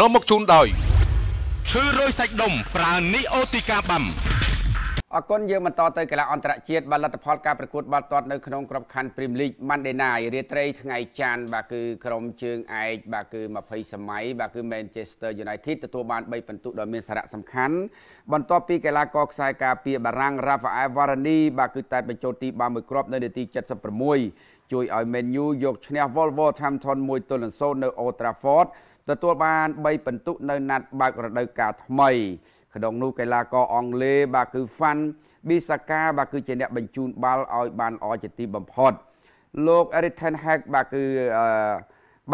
នាំមកជូនដោយឈឺរយសាច់ដុំ ប្រើនីអូទីកាបាំអគុណយើងបន្តទៅកីឡាអន្តរជាតិបាទលទ្ធផលការប្រកួតបាល់ទាត់នៅក្នុងក្របខ័ណ្ឌព្រីមលីកម៉ាន់ដេណាយរាត្រីថ្ងៃច័ន្ទបាទគឺក្រុមជើងឯកបាទគឺ20សម័យបាទគឺ Manchester United ទទួលបាន3ពិន្ទុដ៏មានសារៈសំខាន់បន្ទាប់ពីកីឡាករខ្សែការពារបារាំង Rafael Varane បាទគឺតែបញ្ចូលទីបានមួយគ្រាប់នៅនាទី76ជួយឲ្យ Man U យកឈ្នះ Wolverhampton 1-0នៅ Old Trafford ទទួលបាន3ពិន្ទុនៅណាត់បើករដូវកាលថ្មីក្នុងនោះកីឡាករអង់គ្លេសបាទគឺ Fan Bissaka បាទគឺជាអ្នកបញ្ជូនបាល់ឲ្យបានល្អជាទីបំផុត លោក Eric ten Hag បាទគឺអឺ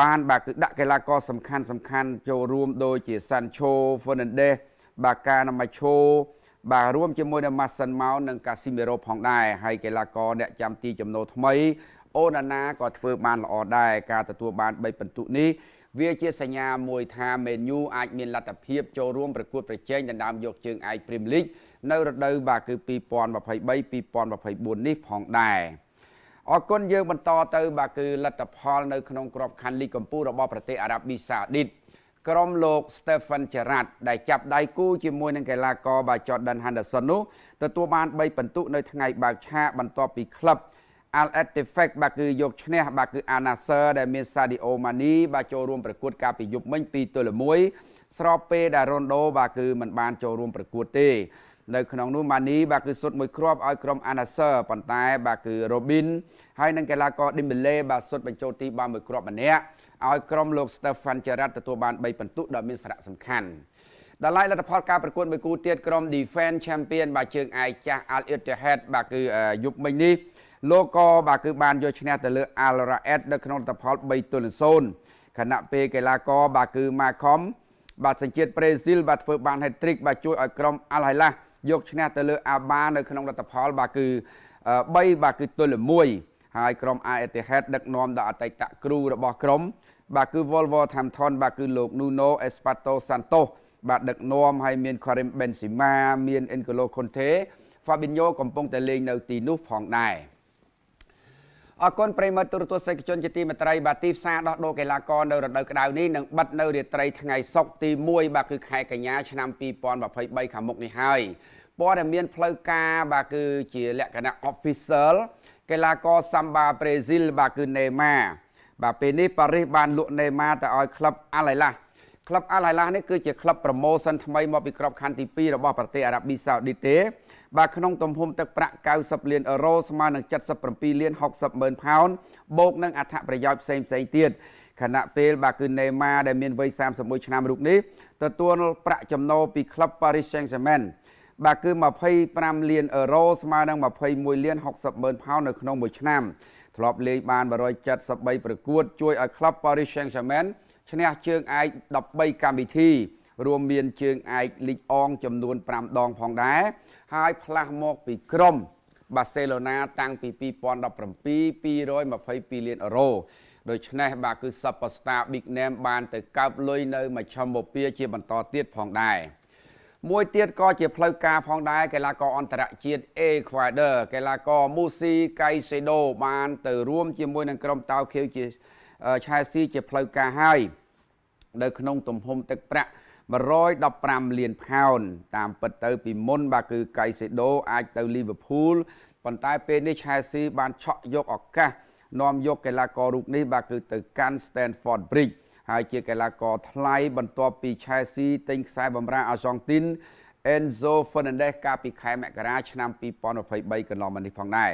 បានបាទគឺដាក់កីឡាករសំខាន់សំខាន់ចូលរួមដូចជា Sancho Fernandez បាទកាណាម៉ាឈូបាទរួមជាមួយនឹង Mason Mount និង Casemiro ផងដែរហើយកីឡាករអ្នកចាំទីចំណូលថ្មីអូនណាក៏ធ្វើបានល្អដែរការទទួលបាន3ពិន្ទុនេះវាជាសញ្ញាមួយថាមេនូអាចមានលទ្ធភាព ចូលរួមប្រកួត ប្រជែងដណ្ដើមយកជើងឯកព្រីមលីកនៅរដូវបាទគឺ2023 2024នេះផងដែរអរគុណយើងបន្ត ទៅបាទគឺលទ្ធផលនៅក្នុងក្របខ័ណ្ឌលីកកំពូលរបស់ប្រទេសអារ៉ាប៊ីសាអូឌីតក្រុមលោក Stephen Gerrard ដែលចាប់ដៃគូជាមួយនឹងកីឡាករបាទ Jordan Henderson នោះទទួលបាន3ពិន្ទុនៅថ្ងៃបើកឆាកបន្ទាប់ពីក្លឹប Al Artifact បាទគឺយកឈ្នះបាទគឺ Al Nassr ដែលមាន Sadio Mane បាទចូលរួមប្រកួតកាលពីយប់មិញ2ទល់1ស្របពេលដែល Rondo បាទគឺមិនបាន ចូលរួមប្រកួតទេនៅក្នុងនោះម៉ានីបាទគឺសុទ្ធមួយគ្រាប់ឲ្យក្រុមអាណាសឺប៉ុន្តែ បាទគឺរ៉ូប៊ីនហើយនិងកីឡាករឌីមីឡេបាទសុទ្ធបញ្ចូលទីបានមួយគ្រាប់ម្នាក់ឲ្យក្រុមលោកស្តេហ្វាន់ចារ៉ាត់ទទួលបាន3ពិន្ទុដ៏មានសារៈសំខាន់ដល់ឡៃលទ្ធផលការប្រកួតមួយគូទៀតក្រុម Defense Champion បាទជើងឯកចាស់ Al Ittihad បាទគឺយប់មិញនេះលោកក៏បាទគឺបានយកឈ្នះទៅលើ Alraed នៅក្នុងលទ្ធផល3ទល់នឹង0ខណៈពេលកីឡាករបាទគឺ Macom បាទសញ្ជាតិប្រេស៊ីលបាទធ្វើបាន hat-trick បាទជួយឲ្យក្រុម Al Hilal យកឈ្នះទៅលើ Aba នៅក្នុងលទ្ធផលបាទគឺ3បាទគឺទល់នឹង1ហើយក្រុម Al Ittihad ដឹកនាំដោយអតីតគ្រូរបស់ក្រុមបាទគឺ Wolverhampton បាទគឺលោក Nuno Espirito Santos បាទដឹកនាំហើយមាន Karim Benzema មាន N'Golo Conte Fabinho កំពុងតែលេងនៅទីនោះផងដែរអរគុណប្រិមត្តទូរទស្សនិកជនជាទីមេត្រីបាទទីផ្សារដោះដូរកីឡាករនៅរដូវក្តៅនេះនឹងបិទនៅរាត្រីថ្ងៃសុក្រទី1បាទគឺខែកញ្ញាឆ្នាំ2023ខាងមុខនេះហើយព័ត៌មានផ្លូវការ បាទគឺជាលក្ខណៈ official កីឡាករសាំបាប្រេស៊ីលបាទគឺណេម៉ាបាទពេលនេះប៉ារីសបានលក់ណេម៉ាទៅឲ្យក្លឹបអាឡៃឡាក្លឹបអាឡៃឡានេះគឺជាក្លឹប promotion ថ្មីមកពីក្របខ័ណ្ឌទី2របស់ប្រទេសអារ៉ាប៊ីសាអូឌីទេបាទក្នុងទំហំទឹកប្រាក់90លានអឺរ៉ូស្មើនឹង77លាន60ម៉ឺនផោនបូកនឹងអត្ថប្រយោជន៍ផ្សេងផ្សេងទៀតខណៈពេលបាទគឺណេម៉ាដែលមានវ័យ31ឆ្នាំរូបនេះទទួលប្រាក់ចំណូលពីក្លឹប Paris Saint-Germain បាទគឺ25លានអឺរ៉ូស្មើនឹង21លាន60ម៉ឺនផោននៅក្នុងមួយឆ្នាំធ្លាប់លេងបាន173ប្រកួត ជួយឲ្យក្លឹប Paris Saint-Germain ឈ្នះ ជើងឯក13កម្មវិធី រួមមានជើងឯកលីកអងចំនួន5ដងផងដែរហើយផ្លាស់មកពីក្រុម បាសេឡូណា តាំងពី2017 222លានអឺរ៉ូដូច្នេះបាទគឺ Superstar Big Name បានទៅកើបលុយនៅមជ្ឈមបៀជាបន្តទៀតផងដែរមួយទៀតក៏ជាផ្លូវការ ផងដែរកីឡាករអន្តរជាតិ Ecuador កីឡាករ Musi Caicedo បាន ទៅរួមជាមួយនឹងក្រុមតាវខៀវជា Chelsea ជាផ្លូវការហើយនៅក្នុង ទំហំទឹកប្រាក់115លានផោន តាមពិតទៅពីមុនបាទគឺកៃសេដូអាចទៅលីវើពូលប៉ុន្តែពេលនេះឆែស៊ីបានឆក់យកឱកាសនាំយកកីឡាកររូបនេះបាទគឺទៅកាន់ Stanford Bridge ហើយជា កីឡាករថ្លៃបន្ទាប់ពីឆែស៊ីទិញខ្សែបម្រាអាសង់ទីន Enzo Fernandez កាលពីខែមករាឆ្នាំ2023កន្លងមកនេះផងដែរ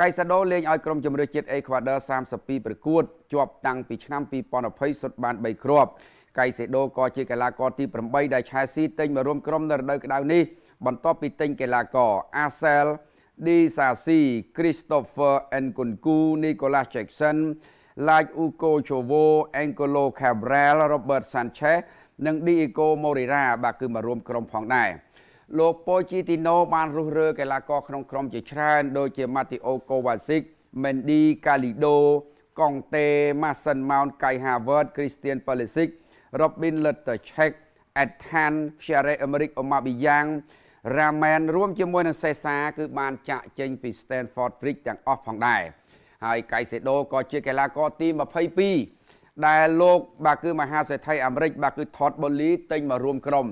កៃសាដូលេងឲ្យក្រុមជម្រើសជាតិអេក្វាដ័រ32ប្រកួតជាប់តាំងពីឆ្នាំ2020សុទ្ធបាន3គ្រាប់កៃសេដូក៏ជាកីឡាករទី8ដែលឆែស៊ីទិញមករួមក្រុមនៅរដូវក្តៅនេះបន្ទាប់ពីទិញកីឡាករអាសែលឌីសាស៊ីគ្រីស្តូហ្វឺអិនគុនគូនីកូឡាជេកសិនឡាចអ៊ូកូជូវូអេងកូឡូខាប្រែលរ៉ូបឺតសាន់ឆេសនិងឌីអេកូម៉ូរីរ៉ាបាទគឺមករួមក្រុមផងដែរលោកប៉ូជីទីណូបានរុះរើកីឡាករក្នុងក្រុមជាច្រើនដូចជាម៉ាទីអូកូវ៉ាស៊ីកមែនឌីកាលីដូកុងតេម៉ាសិនម៉ោនកៃហាវើតគ្រីស្ទៀនប៉ូលីសិក Robin Luther Check អេតថានភរេអាមេរិកអូម៉ាប៊ីយ៉ាងរ៉ាមែនរួមជាមួយនឹងសេសាគឺបានចាក់ចេញពី Stanford Bridge ទាំងអស់ផងដែរហើយកៃសេដូក៏ជាកីឡាករទី22ដែលលោកបាទគឺមហាសេដ្ឋីអាមេរិក បាទគឺថតបូលីទិញមករួមក្រុម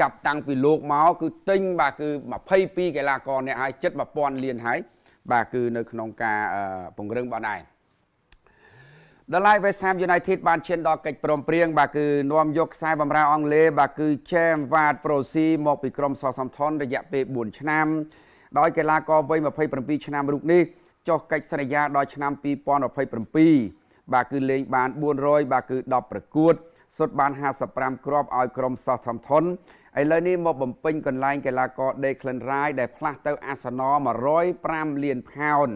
ចាប់តាំងពីលោកមកគឺទិញបាទគឺ22កីឡាករអ្នកហើយចិត្ត1000លានហើយបាទគឺនៅក្នុងការពង្រឹងបានដែរដល់ឡាយ West Ham United បានឈានដល់កិច្ចព្រមព្រៀងបាទគឺនាំយកខ្សែបម្រើអង់គ្លេសបាទគឺ Chang Ward Prosy មកពីក្រុម Southampton រយៈពេល4ឆ្នាំដោយកីឡាករវ័យ27ឆ្នាំរូបនេះចុះកិច្ចសន្យាដល់ឆ្នាំ2027បាទគឺលេងបាន400បាទគឺ10ប្រកួតសុទ្ធបាន55គ្រាប់ឲ្យក្រុម Southampton ឥឡូវនេះមកបំពេញកន្លែងកីឡាករ Declan Rice ដែលផ្លាស់ទៅ Arsenal 105លានផោន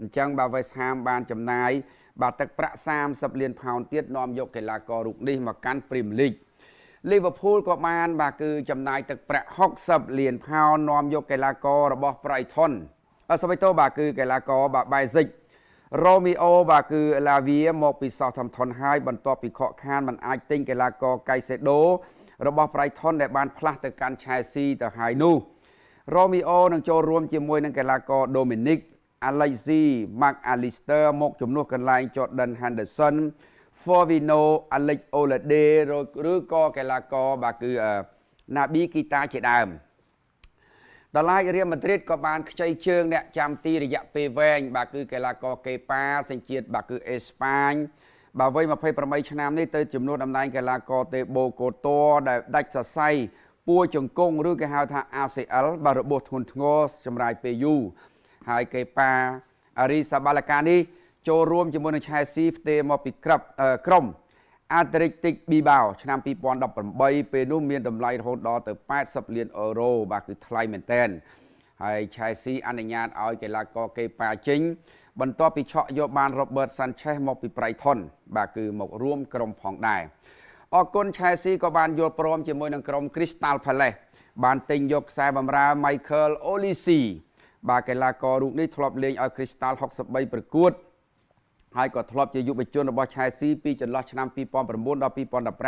អញ្ចឹងបាទ West Ham បានចំណាយបាទទឹកប្រាក់30លានផោនទៀតនាំយកកីឡាកររូបនេះមកកាន់ Premier League លីវើពូលក៏បាន បាទគឺចំណាយទឹកប្រាក់60លានផោននាំយកកីឡាកររបស់ Brighton អសូវទៅបាទគឺកីឡាករបាទ Basic រ៉ូមីអូបាទគឺឡាវីមកពីសោះធំថនហើយបន្ទាប់ពីខកខានមិនអាចទិញកីឡាករកៃសេដូ របស់ Brighton ដែលបានផ្លាស់ទៅកាន់ Chelsea ទៅហើយនោះរ៉ូមីអូនឹងចូលរួមជាមួយនឹងកីឡាករ Dominic Alexi McAllister មកជំនួសកន្លែង Jordan Henderson Forvino Alex Olade ឬក៏កីឡាករបាទគឺ Nabi Keita ជាដើមដឡាយរៀលម៉ាឌ្រីតក៏បានខ្ចីជើង អ្នកចាំទីរយៈពេលវែងបាទគឺកីឡាករកេប៉ាសញ្ជាតិបាទគឺអេស្ប៉ាញបាទវ័យ28ឆ្នាំនេះទៅចំនួនតំណែងកីឡាករទេបូកូតូដែលដាច់សរសៃពួរជង្គង់ឬគេហៅថា ACL បាទរបួសធ្ងន់ធ្ងរចម្រាយពេលយូរហើយកេប៉ាអារីសាបាឡាកានេះចូលរួមជាមួយនឹងឆែស៊ីផ្ទេរមកពីក្របក្រុម Athletic Bilbao ឆ្នាំ2018ពេលនោះមានតម្លៃរហូតដល់ទៅ80លានអឺរ៉ូបាទគឺថ្លៃមែនតើហើយ Chelsea អនុញ្ញាតឲ្យកីឡាករកេប៉ាចេញ បន្ទាប់ពីឆក់យកបាន Robert Sanchez មកពីប្រៃថុនបាទគឺមករួមក្រុមផងដែរអគុណ Chelsea ក៏បានយល់ព្រមជាមួយនឹងក្រុម Crystal Palace បានទិញយកខ្សែបម្រើ Michael Olise បាទកីឡាកររូបនេះធ្លាប់លេងឲ្យ Crystal 63ប្រកួតហើយក៏ធ្លាប់ជាយុវជនរបស់ Chelsea ពីចន្លោះឆ្នាំ2009ដល់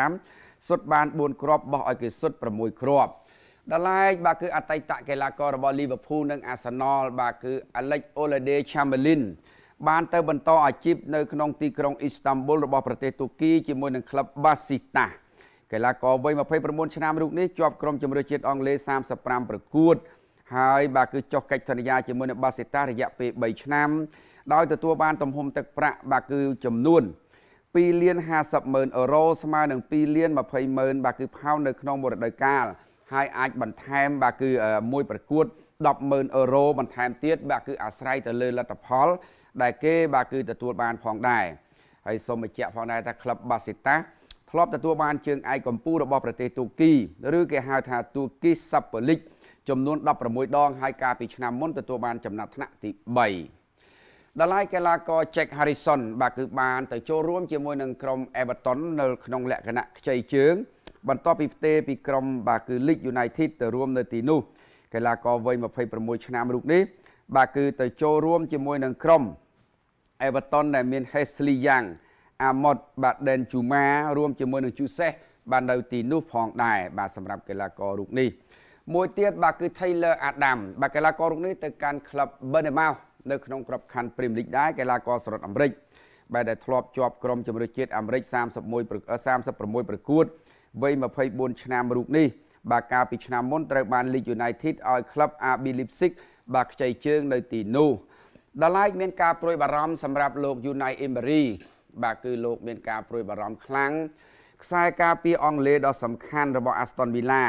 2015សុទ្ធបាន4គ្រាប់បោះឲ្យគេសុទ្ធ6គ្រាប់ដល់ឡែកបាទគឺអតីតកីឡាកររបស់ Liverpool និង Arsenal បាទគឺ Alex Oxlade Chamberlain បានទៅបន្តអាជីពនៅក្នុងទីក្រុង Istanbul របស់ប្រទេសទូគីជាមួយនឹងក្លឹប Besiktas កីឡាករវ័យ29ឆ្នាំរូបនេះជាប់ក្រុមជម្រើសជាតិអង់គ្លេស35ប្រកួតហើយបាទគឺចុះកិច្ចសន្យាជាមួយនឹងបាសេតា រយៈពេល3ឆ្នាំ ដោយទទួលបាន ទំហំទឹកប្រាក់បាទគឺចំនួន2លាន50ម៉ឺនអឺរ៉ូស្មើនឹង2លាន20ម៉ឺនបាទគឺផោននៅក្នុងមួយរដូវកាលហើយអាចបន្ថែមបាទគឺមួយប្រកួត100000អឺរ៉ូបន្ថែមទៀតបាទគឺអាស្រ័យទៅលើលទ្ធផល ដែលគេបាទគឺទទួលបាន ផងដែរហើយសូមបញ្ជាក់ផងដែរថាក្លឹបបាសេតាធ្លាប់ទទួលបាន ជើងឯកកំពូលរបស់ប្រទេសទូគីឬគេហៅថាទូគីសាប់លីកចំនួន16ដងហើយកាលពីឆ្នាំមុនទទួលបានចំណាត់ថ្នាក់ទី3ដល់ហើយកីឡាករ Jack Harrison បាទគឺបានទៅចូលរួមជាមួយនឹងក្រុម Everton នៅក្នុងលក្ខណៈខ្ចីជើងបន្ទាប់ពីផ្ទេរពីក្រុម បាទគឺ League United ទៅរួមនៅទីនោះកីឡាករវ័យ26ឆ្នាំរូបនេះបាទគឺទៅចូលរួមជាមួយនឹងក្រុម Everton ដែលមាន Hesley Young អាម៉ុតបាទដេនជូម៉ារួមជាមួយនឹងជូសេសបាននៅទីនោះផងដែរបាទសម្រាប់កីឡាកររូបនេះមួយទៀតបាទគឺ Taylor Adam បាទកីឡាកររូបនេះទៅកាន់ក្លឹប Bernabeu នៅក្នុងក្របខ័ណ្ឌ Premier League ដែរកីឡាករស្រុតអាមេរិកបាទដែលធ្លាប់ជាប់ក្រុមជម្រើសជាតិអាមេរិក31 36ប្រកួតវ័យ24ឆ្នាំរូបនេះ បាទកាលពីឆ្នាំមុនត្រូវបាន League United ឲ្យក្លឹប RB Leipzig បាទខ្ចីជើងនៅទីនោះដល់ឡែកមានការប្រួយបារម្ភសម្រាប់លោក Unai Emery បាទគឺលោក មានការប្រួយបារម្ភខ្លាំងខ្សែការពារអង់គ្លេសដ៏សំខាន់របស់ Aston Villa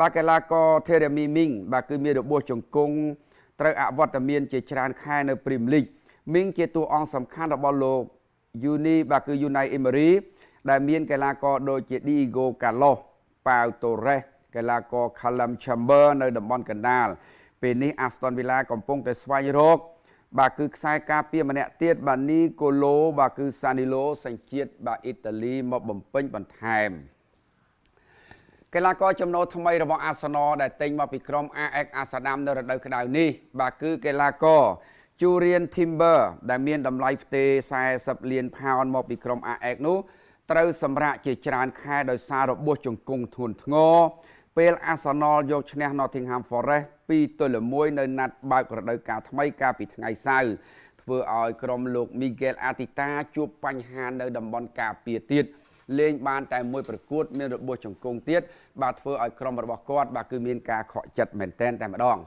បាទកីឡាករធេរ៉ាមីមីងបាទគឺមានរបួសជង្គង់ត្រូវអវត្តមានជាច្រើនខែនៅព្រីមលីកមីងជាតួអង្គសំខាន់របស់លោកយូនីបាទគឺយូណៃអេមេរីដែលមានកីឡាករដូចជា Diego Carlos Pau Torres កីឡាករ Callum Chamber នៅតំបន់ កណ្ដាលពេលនេះ Aston Villa កំពុងតែស្វែងរកបាទគឺខ្សែការពារម្នាក់ទៀតបាទ Nicolo បាទគឺ Sanilo សញ្ជាតិបាទអ៊ីតាលីមកបំពេញបន្ថែម។កីឡាករចំណូលថ្មីរបស់អាសនដែលទិញមកពីក្រុម AX អាសាដាមនៅរដូវក្តៅនេះបាទគឺកីឡាករ Julian Timber ដែលមានតម្លៃផ្ទេ40លានផោនមកពីក្រុម AX នោះត្រូវសម្រាកជាច្រើនខែដោយសាររបួសជង្គង់ធ្ងន់ធ្ងរពេល Arsenal យកឈ្នះ Nottingham Forest 2ទល់1នៅណាត់បើករដូវកាលថ្មីកាលពីថ្ងៃសៅរ៍ធ្វើឲ្យក្រុមលោក Miguel Arteta ជួបបញ្ហានៅតំបន់ការពារទៀតលេងបានតែមួយប្រកួតមានរបួសជង្គង់ទៀតបាទធ្វើឲ្យក្រុមរបស់គាត់បាទគឺមានការខកចិត្តមែនទែនតែម្ដង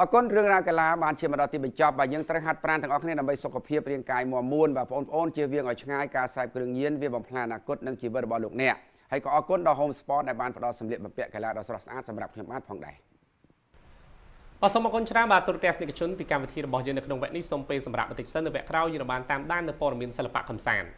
អរគុណរឿងរ៉ាវកីឡាបានជាមកដល់ទីបញ្ចប់បាទយើងត្រូវហាត់ប្រាណទាំងអស់គ្នាដើម្បីសុខភាពរាងកាយមាំមួនបាទបងប្អូនជៀសវាងឲ្យឆ្ងាយការសេពគ្រឿងញៀនវាបំផ្លាញអនាគតនិងជីវិតរបស់លោកអ្នកហើយក៏អរគុណដល់ Home Sport ដែលបានផ្ដល់សម្លៀកបំពាក់កីឡាដ៏ស្រស់ស្អាតសម្រាប់ខ្ញុំបាទផងដែរអសូមអរគុណច្រើនបាទទូរទស្សនិកជនពីកម្មវិធីរបស់យើងនៅក្នុងវគ្គនេះសូមពេលសម្រាប់បន្តិចសិននៅវគ្គក្រោយយើងបានតាមដាននៅព័ត៌មានសិល្បៈកំសាន្ត